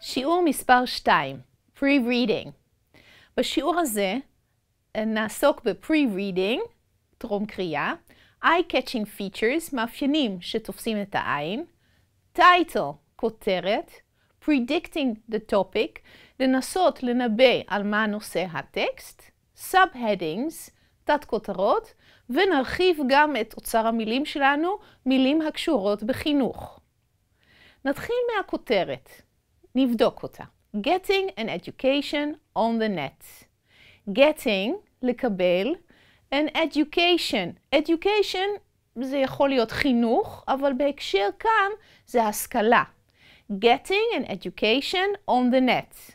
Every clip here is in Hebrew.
שיעור מספר 2, Pre-Reading. בשיעור הזה אה, נעסוק ב-Pre-Reading, טרום קריאה, Eye-Catching Features, מאפיינים שתופסים את העין, Title, כותרת, Predicting the Topic, לנסות לנבא על מה נושא הטקסט, Subheadings, תת-כותרות, ונרחיב גם את אוצר המילים שלנו, מילים הקשורות בחינוך. נתחיל מהכותרת. נבדוק אותה. Getting an education on the net. Getting, לקבל, an education. education זה יכול להיות חינוך, אבל בהקשר כאן זה השכלה. Getting an education on the net.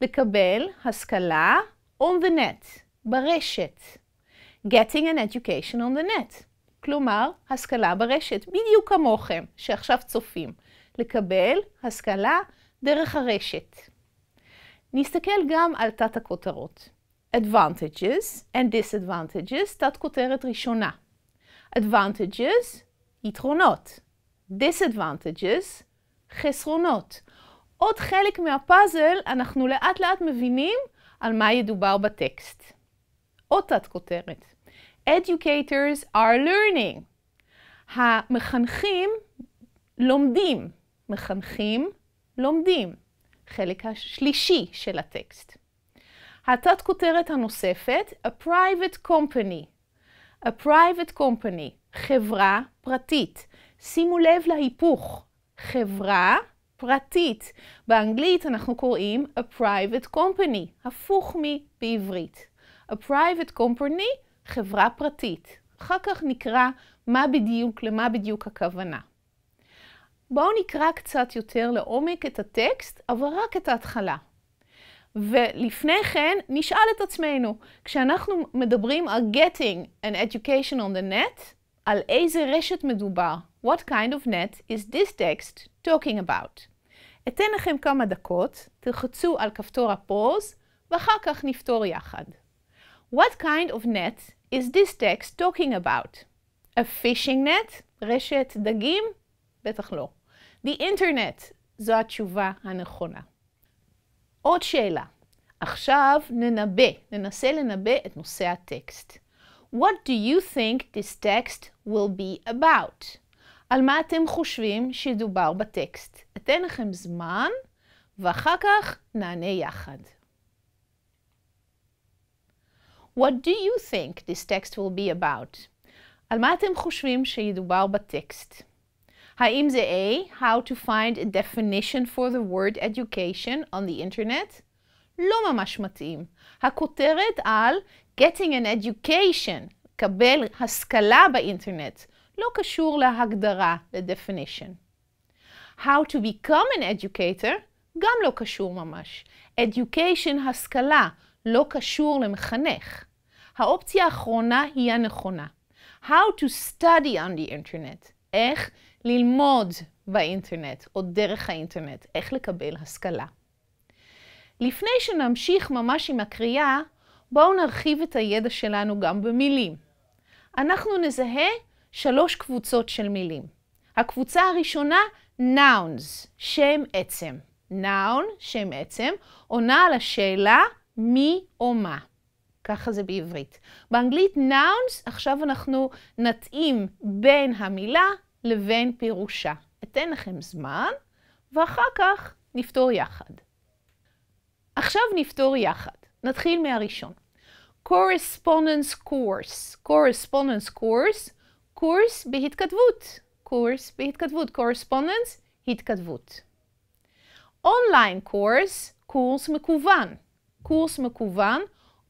לקבל השכלה on the net, ברשת. Getting an education on the net. כלומר, השכלה ברשת, בדיוק כמוכם שעכשיו צופים. לקבל השכלה ברשת. דרך הרשת. נסתכל גם על תת הכותרות. Advantages and Disadvantages, תת כותרת ראשונה. Advantages, יתרונות. Disadvantages, חסרונות. עוד חלק מהפאזל, אנחנו לאט לאט מבינים על מה ידובר בטקסט. עוד תת כותרת. Educators are learning. המחנכים לומדים. מחנכים לומדים, חלק השלישי של הטקסט. התת כותרת הנוספת, A Private Company. A Private Company, חברה פרטית. שימו לב להיפוך, חברה פרטית. באנגלית אנחנו קוראים A Private Company, הפוך מבעברית. A Private Company, חברה פרטית. אחר כך נקרא מה בדיוק, למה בדיוק הכוונה. בואו נקרא קצת יותר לעומק את הטקסט, אבל רק את ההתחלה. ולפני כן, נשאל את עצמנו, כשאנחנו מדברים על getting an education on the net, על איזה רשת מדובר? What kind of net is this text talking about? אתן לכם כמה דקות, תלחצו על כפתור הפוז, ואחר כך נפתור יחד. What kind of net is this text talking about? A fishing net? רשת דגים? בטח לא. The internet זו התשובה הנכונה. עוד שאלה. עכשיו ננבא, ננסה לנבא את נושא הטקסט. What do you think this text will be about? על מה אתם חושבים שדובר בטקסט? אתן לכם זמן, ואחר כך נענה יחד. What do you think this text will be about? על מה אתם חושבים שידובר בטקסט? האם זה A, How to find a definition for the word education on the internet? לא ממש מתאים. הכותרת על Getting an education, קבל השכלה באינטרנט, לא קשור להגדרה, ל-definition. How to become an educator, גם לא קשור ממש. Education, השכלה, לא קשור למחנך. האופציה האחרונה היא הנכונה. How to study on the internet, איך ללמוד באינטרנט או דרך האינטרנט איך לקבל השכלה. לפני שנמשיך ממש עם הקריאה, בואו נרחיב את הידע שלנו גם במילים. אנחנו נזהה שלוש קבוצות של מילים. הקבוצה הראשונה, nouns, שם עצם. noun, שם עצם, עונה על השאלה מי או מה. ככה זה בעברית. באנגלית nouns, עכשיו אנחנו נתאים בין המילה לבין פירושה. אתן לכם זמן, ואחר כך נפתור יחד. עכשיו נפתור יחד. נתחיל מהראשון. correspondence course, correspondence course, קורס בהתכתבות, קורס בהתכתבות, correspondence, התכתבות. Online course, קורס מקוון, קורס מקוון,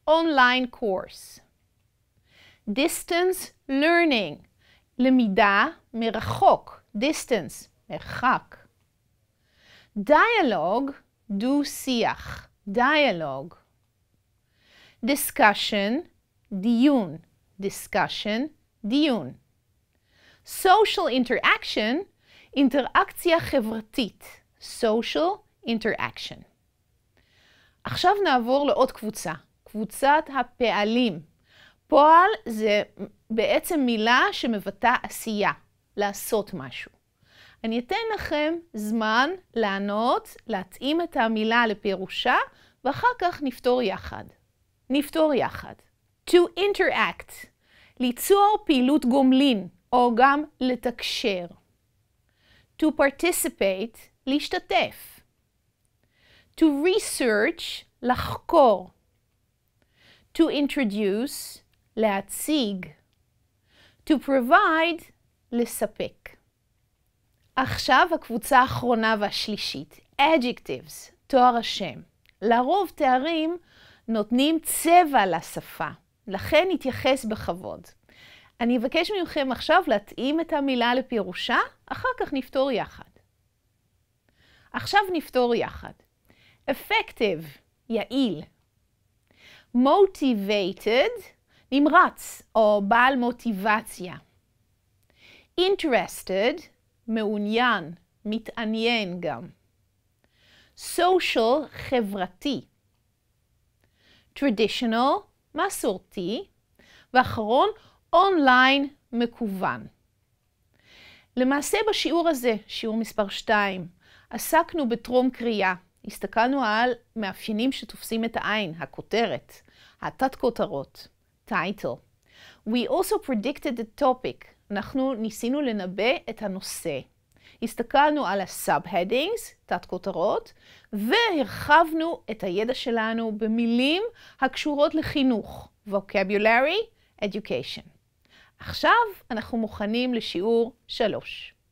online course. distance learning, למידה מרחוק, distance, מרחק. דיאלוג, דו-שיח, דיאלוג. דיסקשן, דיון, דיסקשן, דיון. סושיאל אינטראקשן, אינטראקציה חברתית, סושיאל אינטראקשן. עכשיו נעבור לעוד קבוצה, קבוצת הפעלים. פועל זה בעצם מילה שמבטא עשייה, לעשות משהו. אני אתן לכם זמן לענות, להתאים את המילה לפירושה, ואחר כך נפתור יחד. נפתור יחד. To interact, ליצור פעילות גומלין, או גם לתקשר. To participate, להשתתף. To research, לחקור. To introduce, להציג. To provide, לספק. עכשיו הקבוצה האחרונה והשלישית, adjectives, תואר השם. לרוב תארים נותנים צבע לשפה, לכן נתייחס בכבוד. אני אבקש מכם עכשיו להתאים את המילה לפירושה, אחר כך נפתור יחד. עכשיו נפתור יחד. effective, יעיל. motivated, נמרץ או בעל מוטיבציה. interested, מעוניין, מתעניין גם. social, חברתי. traditional, מסורתי. ואחרון, online, מקוון. למעשה בשיעור הזה, שיעור מספר 2, עסקנו בטרום קריאה. הסתכלנו על מאפיינים שתופסים את העין, הכותרת, התת-כותרות. title. We also predicted the topic. אנחנו ניסינו לנבא את הנושא. הסתכלנו על ה-subheadings, תת-כותרות, והרחבנו את הידע שלנו במילים הקשורות לחינוך, vocabulary, education. עכשיו אנחנו מוכנים לשיעור 3.